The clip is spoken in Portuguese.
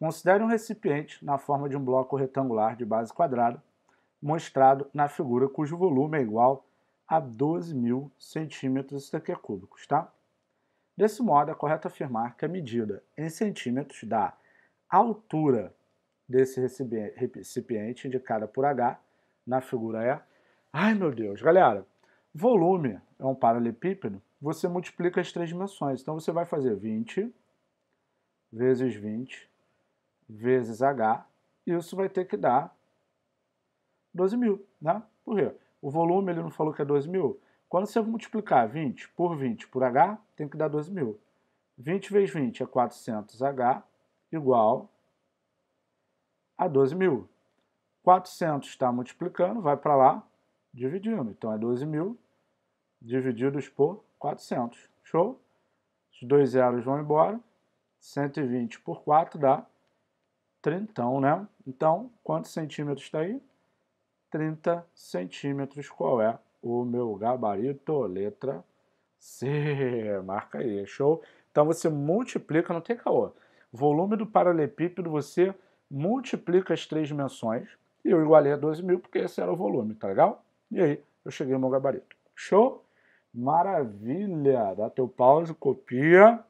Considere um recipiente na forma de um bloco retangular de base quadrada, mostrado na figura cujo volume é igual a 12.000 centímetros cúbicos, tá? Desse modo, é correto afirmar que a medida em centímetros da altura desse recipiente, indicada por H, na figura é... Ai, meu Deus! Galera, volume é um paralelepípedo, você multiplica as três dimensões. Então, você vai fazer 20 vezes 20 vezes H, isso vai ter que dar 12.000, né? Por quê? O volume, ele não falou que é 12.000? Quando você multiplicar 20 por 20 por H, tem que dar 12.000. 20 vezes 20 é 400H, igual a 12.000. 400 está multiplicando, vai para lá, dividindo. Então é 12.000 divididos por 400. Show? Os dois zeros vão embora. 120 por 4 dá trintão, né? Então, quantos centímetros está aí? 30 centímetros. Qual é o meu gabarito? Letra C. Marca aí, show? Então, você multiplica, não tem caô. Volume do paralelepípedo, você multiplica as três dimensões. E eu igualei a 12 mil porque esse era o volume, tá legal? E aí, eu cheguei no meu gabarito. Show? Maravilha! Dá teu pause, copia